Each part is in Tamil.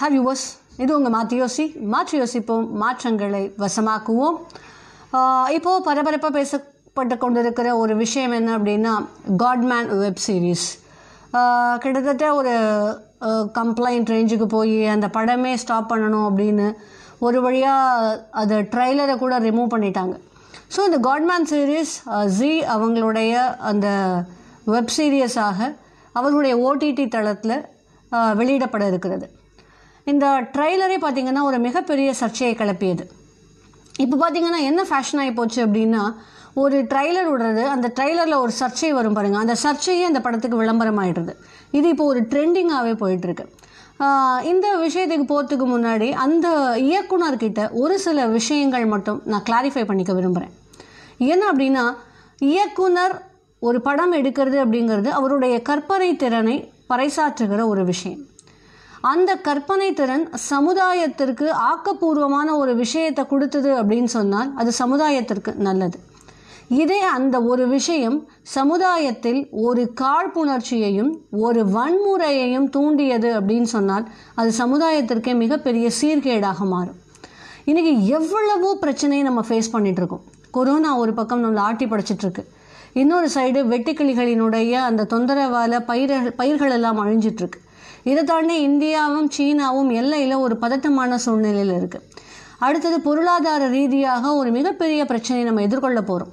ஹாவ் யூ வஸ் இது உங்கள் மாற்றி யோசி மாற்றி யோசிப்போம் மாற்றங்களை வசமாக்குவோம் இப்போது பரபரப்பாக பேசப்பட்டு கொண்டிருக்கிற ஒரு விஷயம் என்ன அப்படின்னா காட்மேன் வெப் சீரீஸ் கிட்டத்தட்ட ஒரு கம்ப்ளைண்ட் ரேஞ்சுக்கு போய் அந்த படமே ஸ்டாப் பண்ணணும் அப்படின்னு ஒரு வழியாக அது ட்ரெய்லரை கூட ரிமூவ் பண்ணிட்டாங்க ஸோ இந்த காட்மேன் சீரீஸ் ஜி அவங்களுடைய அந்த வெப் சீரியஸாக அவர்களுடைய ஓடிடி தளத்தில் வெளியிடப்பட இருக்கிறது இந்த ட்ரெய்லரே பார்த்திங்கன்னா ஒரு மிகப்பெரிய சர்ச்சையை கிளப்பியது இப்போ பார்த்திங்கன்னா என்ன ஃபேஷன் ஆகி போச்சு அப்படின்னா ஒரு ட்ரைலர் விடுறது அந்த ட்ரைலரில் ஒரு சர்ச்சை வரும் பாருங்கள் அந்த சர்ச்சையே அந்த படத்துக்கு விளம்பரம் ஆகிடுறது இது இப்போ ஒரு ட்ரெண்டிங்காகவே போயிட்டுருக்கு இந்த விஷயத்துக்கு போகிறதுக்கு முன்னாடி அந்த இயக்குனர்கிட்ட ஒரு சில விஷயங்கள் மட்டும் நான் கிளாரிஃபை பண்ணிக்க விரும்புகிறேன் என்ன அப்படின்னா இயக்குனர் ஒரு படம் எடுக்கிறது அப்படிங்கிறது அவருடைய கற்பனை திறனை பறைசாற்றுகிற ஒரு விஷயம் அந்த கற்பனை திறன் சமுதாயத்திற்கு ஆக்கப்பூர்வமான ஒரு விஷயத்தை கொடுத்தது அப்படின்னு சொன்னால் அது சமுதாயத்திற்கு நல்லது இதே அந்த ஒரு விஷயம் சமுதாயத்தில் ஒரு காழ்ப்புணர்ச்சியையும் ஒரு வன்முறையையும் தூண்டியது அப்படின்னு சொன்னால் அது சமுதாயத்திற்கே மிகப்பெரிய சீர்கேடாக மாறும் இன்றைக்கி எவ்வளவோ பிரச்சனையை நம்ம ஃபேஸ் பண்ணிகிட்ருக்கோம் கொரோனா ஒரு பக்கம் நம்மளை ஆட்டி படைச்சிட்ருக்கு இன்னொரு சைடு வெட்டுக்கிளிகளினுடைய அந்த தொந்தரவால் பயிர பயிர்கள் எல்லாம் அழிஞ்சிட்ருக்கு இதை தாண்டி இந்தியாவும் சீனாவும் எல்லையில் ஒரு பதட்டமான சூழ்நிலையில் இருக்குது அடுத்தது பொருளாதார ரீதியாக ஒரு மிகப்பெரிய பிரச்சனையை நம்ம எதிர்கொள்ள போகிறோம்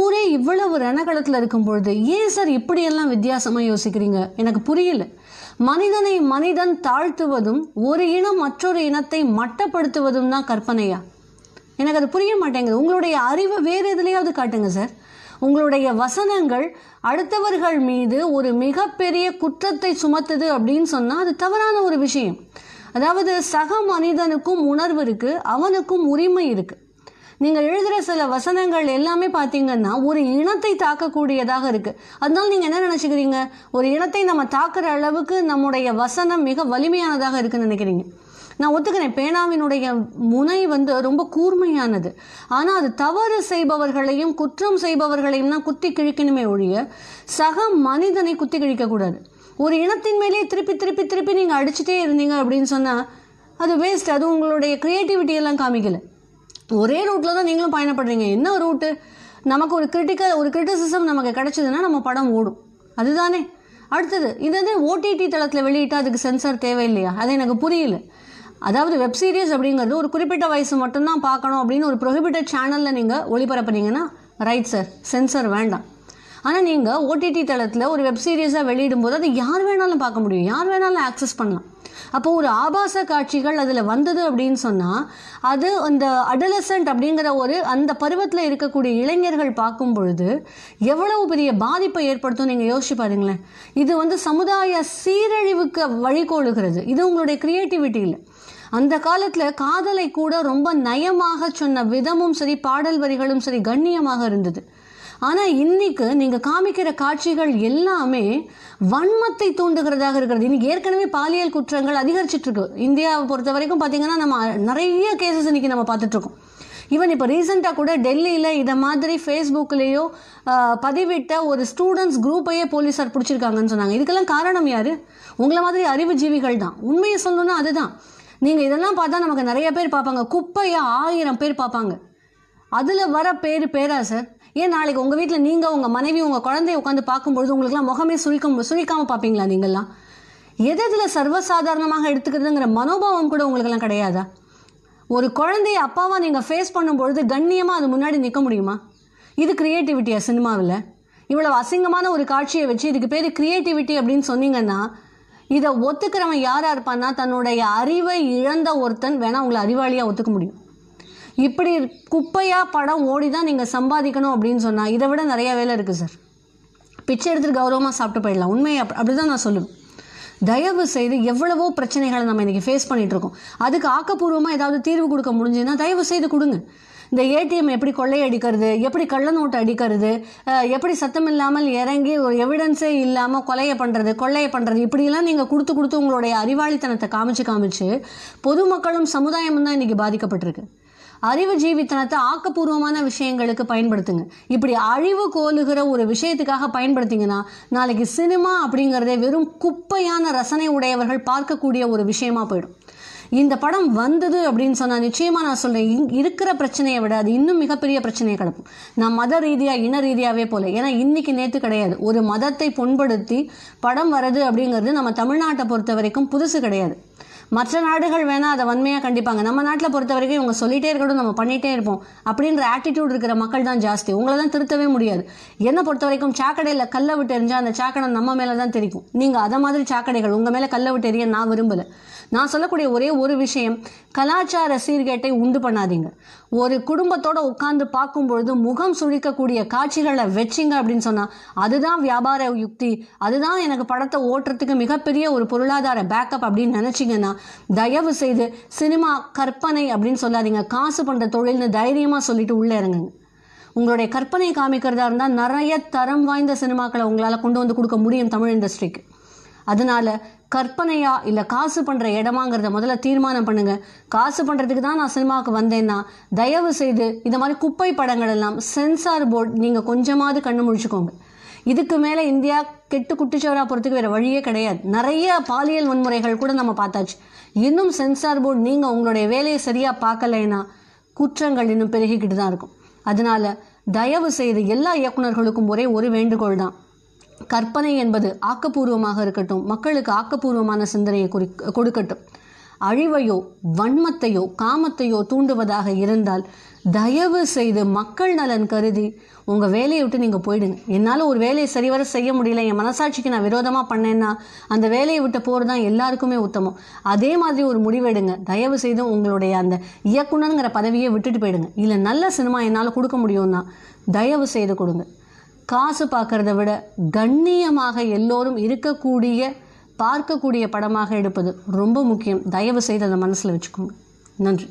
ஊரே இவ்வளவு ரணகளத்தில் இருக்கும் பொழுது ஏன் சார் இப்படியெல்லாம் வித்தியாசமாக யோசிக்கிறீங்க எனக்கு புரியல மனிதனை மனிதன் தாழ்த்துவதும் ஒரு இனம் மற்றொரு இனத்தை மட்டப்படுத்துவதும் தான் கற்பனையா எனக்கு அது புரிய மாட்டேங்குது உங்களுடைய அறிவை வேறு எதுலேயாவது காட்டுங்க சார் உங்களுடைய வசனங்கள் அடுத்தவர்கள் மீது ஒரு மிகப்பெரிய குற்றத்தை சுமத்துது அப்படின்னு சொன்னால் அது தவறான ஒரு விஷயம் அதாவது சக மனிதனுக்கும் உணர்வு இருக்குது அவனுக்கும் உரிமை இருக்குது நீங்கள் எழுதுகிற சில வசனங்கள் எல்லாமே பார்த்தீங்கன்னா ஒரு இனத்தை தாக்கக்கூடியதாக இருக்குது அதனால நீங்கள் என்ன நினச்சிக்கிறீங்க ஒரு இனத்தை நம்ம தாக்குற அளவுக்கு நம்முடைய வசனம் மிக வலிமையானதாக இருக்குன்னு நினைக்கிறீங்க நான் ஒத்துக்கிறேன் பேனாவினுடைய முனை வந்து ரொம்ப கூர்மையானது ஆனால் அது தவறு செய்பவர்களையும் குற்றம் செய்பவர்களையும் தான் குத்தி கிழிக்கணுமே ஒழிய சக மனிதனை குத்தி கிழிக்கக்கூடாது ஒரு இனத்தின் மேலே திருப்பி திருப்பி திருப்பி நீங்கள் அடிச்சுட்டே இருந்தீங்க அப்படின்னு சொன்னால் அது வேஸ்ட் அது உங்களுடைய எல்லாம் காமிக்கலை ஒரே ரூட்டில் தான் நீங்களும் பயணப்படுறீங்க என்ன ரூட்டு நமக்கு ஒரு கிரிட்டிக்கல் ஒரு கிரிட்டிசிசம் நமக்கு கிடச்சிதுன்னா நம்ம படம் ஓடும் அதுதானே அடுத்தது இது வந்து ஓடிடி தளத்தில் வெளியிட்டால் அதுக்கு சென்சார் தேவையில்லையா அது எனக்கு புரியல அதாவது வெப் சீரிஸ் அப்படிங்கிறது ஒரு குறிப்பிட்ட வயசு மட்டும்தான் பார்க்கணும் அப்படின்னு ஒரு ப்ரொஹிபிட்டட் சேனலில் நீங்கள் ஒளிபரப்புனீங்கன்னா ரைட் சார் சென்சர் வேண்டாம் ஆனால் நீங்கள் ஓடிடி தளத்தில் ஒரு வெப் சீரிஸாக வெளியிடும்போது அதை யார் வேணாலும் பார்க்க முடியும் யார் வேணாலும் ஆக்சஸ் பண்ணலாம் அப்போ ஒரு ஆபாச காட்சிகள் அதில் வந்தது அப்படின்னு சொன்னால் அது அந்த அடலசன்ட் அப்படிங்கிற ஒரு அந்த பருவத்தில் இருக்கக்கூடிய இளைஞர்கள் பார்க்கும் பொழுது எவ்வளவு பெரிய பாதிப்பை ஏற்படுத்தும் நீங்கள் யோசிச்சு பாருங்களேன் இது வந்து சமுதாய சீரழிவுக்கு வழிகோளுகிறது இது உங்களுடைய கிரியேட்டிவிட்டி இல்லை அந்த காலத்தில் காதலை கூட ரொம்ப நயமாக சொன்ன விதமும் சரி பாடல் வரிகளும் சரி கண்ணியமாக இருந்தது ஆனால் இன்னைக்கு நீங்கள் காமிக்கிற காட்சிகள் எல்லாமே வன்மத்தை தூண்டுகிறதாக இருக்கிறது இன்னைக்கு ஏற்கனவே பாலியல் குற்றங்கள் அதிகரிச்சிட்ருக்கு இந்தியாவை பொறுத்த வரைக்கும் பார்த்தீங்கன்னா நம்ம நிறைய கேசஸ் இன்னைக்கு நம்ம பார்த்துட்ருக்கோம் ஈவன் இப்போ ரீசெண்டாக கூட டெல்லியில் இதை மாதிரி ஃபேஸ்புக்லேயோ பதிவிட்ட ஒரு ஸ்டூடெண்ட்ஸ் குரூப்பையே போலீஸார் பிடிச்சிருக்காங்கன்னு சொன்னாங்க இதுக்கெல்லாம் காரணம் யார் உங்களை மாதிரி அறிவுஜீவிகள் தான் உண்மையை சொல்லணும்னா அதுதான் நீங்கள் இதெல்லாம் பார்த்தா நமக்கு நிறைய பேர் பார்ப்பாங்க குப்பையாக ஆயிரம் பேர் பார்ப்பாங்க அதில் வர பேர் பேரா சார் ஏன் நாளைக்கு உங்கள் வீட்டில் நீங்கள் உங்கள் மனைவி உங்கள் குழந்தைய உட்காந்து பார்க்கும்பொழுது உங்களுக்குலாம் முகமே சுழிக்க சுழிக்காமல் பார்ப்பீங்களா நீங்கள்லாம் எது இதில் சர்வசாதாரணமாக எடுத்துக்கிறதுங்கிற மனோபாவம் கூட உங்களுக்கெல்லாம் கிடையாதா ஒரு குழந்தைய அப்பாவாக நீங்கள் ஃபேஸ் பண்ணும்பொழுது கண்ணியமாக அது முன்னாடி நிற்க முடியுமா இது கிரியேட்டிவிட்டியா சினிமாவில் இவ்வளோ அசிங்கமான ஒரு காட்சியை வச்சு இதுக்கு பேர் கிரியேட்டிவிட்டி அப்படின்னு சொன்னீங்கன்னா இதை ஒத்துக்கிறவன் யாராக இருப்பான்னா தன்னுடைய அறிவை இழந்த ஒருத்தன் வேணால் உங்களை அறிவாளியாக ஒத்துக்க முடியும் இப்படி குப்பையாக படம் ஓடி தான் நீங்கள் சம்பாதிக்கணும் அப்படின்னு சொன்னால் இதை விட நிறையா வேலை இருக்குது சார் பிச்சை எடுத்துகிட்டு கௌரவமாக சாப்பிட்டு போயிடலாம் உண்மையை அப் அப்படி தான் நான் சொல்லுவேன் தயவு செய்து எவ்வளவோ பிரச்சனைகளை நம்ம இன்றைக்கி ஃபேஸ் பண்ணிகிட்ருக்கோம் அதுக்கு ஆக்கப்பூர்வமாக ஏதாவது தீர்வு கொடுக்க முடிஞ்சுன்னா தயவு செய்து கொடுங்க இந்த ஏடிஎம் எப்படி கொள்ளையடிக்கிறது எப்படி கள்ள நோட்டு அடிக்கிறது எப்படி சத்தம் இல்லாமல் இறங்கி ஒரு எவிடன்ஸே இல்லாமல் கொலையை பண்ணுறது கொள்ளையை பண்ணுறது இப்படிலாம் நீங்கள் கொடுத்து கொடுத்து உங்களுடைய அறிவாளித்தனத்தை காமிச்சு காமிச்சு பொதுமக்களும் சமுதாயமும் தான் இன்றைக்கி பாதிக்கப்பட்டிருக்கு அறிவு ஜீவித்தனத்தை ஆக்கப்பூர்வமான விஷயங்களுக்கு பயன்படுத்துங்க இப்படி அழிவு கோலுகிற ஒரு விஷயத்துக்காக பயன்படுத்திங்கன்னா நாளைக்கு சினிமா அப்படிங்கிறதே வெறும் குப்பையான ரசனை உடையவர்கள் பார்க்கக்கூடிய ஒரு விஷயமா போயிடும் இந்த படம் வந்தது அப்படின்னு சொன்னால் நிச்சயமாக நான் சொல்கிறேன் இருக்கிற பிரச்சனையை விட அது இன்னும் மிகப்பெரிய பிரச்சனையை கிடக்கும் நான் மத ரீதியாக இன ரீதியாகவே போல ஏன்னா இன்னைக்கு நேற்று கிடையாது ஒரு மதத்தை புண்படுத்தி படம் வரது அப்படிங்கிறது நம்ம தமிழ்நாட்டை பொறுத்த வரைக்கும் புதுசு கிடையாது மற்ற நாடுகள் வேணால் அதை வன்மையாக கண்டிப்பாங்க நம்ம நாட்டில் பொறுத்த வரைக்கும் இவங்க சொல்லிகிட்டே இருக்கட்டும் நம்ம பண்ணிகிட்டே இருப்போம் அப்படின்ற ஆட்டிடியூட் இருக்கிற மக்கள் தான் ஜாஸ்தி உங்களை தான் திருத்தவே முடியாது என்னை பொறுத்த வரைக்கும் சாக்கடையில் கல்லை விட்டு எரிஞ்சால் அந்த சாக்கடை நம்ம மேலே தான் தெரிக்கும் நீங்கள் அதை மாதிரி சாக்கடைகள் உங்கள் மேலே கல்லை விட்டு எரிய நான் விரும்பலை நான் சொல்லக்கூடிய ஒரே ஒரு விஷயம் கலாச்சார சீர்கேட்டை உண்டு பண்ணாதீங்க ஒரு குடும்பத்தோடு உட்கார்ந்து பொழுது முகம் சுழிக்கக்கூடிய காட்சிகளை வச்சிங்க அப்படின்னு சொன்னால் அதுதான் வியாபார யுக்தி அதுதான் எனக்கு படத்தை ஓட்டுறதுக்கு மிகப்பெரிய ஒரு பொருளாதார பேக்கப் அப்படின்னு நினச்சிங்கன்னா தயவு செய்து சினிமா கற்பனை அப்படின்னு சொல்லாதீங்க காசு பண்ணுற தொழில்னு தைரியமாக சொல்லிட்டு உள்ளே இறங்குங்க உங்களுடைய கற்பனை காமிக்கிறதா இருந்தால் நிறைய தரம் வாய்ந்த சினிமாக்களை உங்களால் கொண்டு வந்து கொடுக்க முடியும் தமிழ் இண்டஸ்ட்ரிக்கு அதனால கற்பனையா இல்லை காசு பண்ணுற இடமாங்கிறத முதல்ல தீர்மானம் பண்ணுங்க காசு பண்ணுறதுக்கு தான் நான் சினிமாவுக்கு வந்தேன்னா தயவு செய்து இந்த மாதிரி குப்பை படங்கள் எல்லாம் சென்சார் போர்டு நீங்கள் கொஞ்சமாவது கண்ணு முழிச்சுக்கோங்க இதுக்கு மேலே இந்தியா கெட்டு குட்டிச்சவரா போகிறதுக்கு வேறு வழியே கிடையாது நிறைய பாலியல் வன்முறைகள் கூட நம்ம பார்த்தாச்சு இன்னும் சென்சார் போர்டு நீங்கள் உங்களுடைய வேலையை சரியாக பார்க்கலைன்னா குற்றங்கள் இன்னும் பெருகிக்கிட்டு தான் இருக்கும் அதனால தயவு செய்து எல்லா இயக்குநர்களுக்கும் ஒரே ஒரு வேண்டுகோள் தான் கற்பனை என்பது ஆக்கப்பூர்வமாக இருக்கட்டும் மக்களுக்கு ஆக்கப்பூர்வமான சிந்தனையை குறி கொடுக்கட்டும் அழிவையோ வன்மத்தையோ காமத்தையோ தூண்டுவதாக இருந்தால் தயவு செய்து மக்கள் நலன் கருதி உங்கள் வேலையை விட்டு நீங்கள் போயிடுங்க என்னால் ஒரு வேலையை சரிவர செய்ய முடியல என் மனசாட்சிக்கு நான் விரோதமாக பண்ணேன்னா அந்த வேலையை விட்டு போகிறது தான் எல்லாருக்குமே உத்தமம் அதே மாதிரி ஒரு முடிவெடுங்க தயவு செய்து உங்களுடைய அந்த இயக்குனருங்கிற பதவியை விட்டுட்டு போயிடுங்க இல்லை நல்ல சினிமா என்னால் கொடுக்க முடியும்னா தயவு செய்து கொடுங்க காசு பார்க்கறத விட கண்ணியமாக எல்லோரும் இருக்கக்கூடிய பார்க்கக்கூடிய படமாக எடுப்பது ரொம்ப முக்கியம் தயவு செய்து அதை மனசில் வச்சுக்கோங்க நன்றி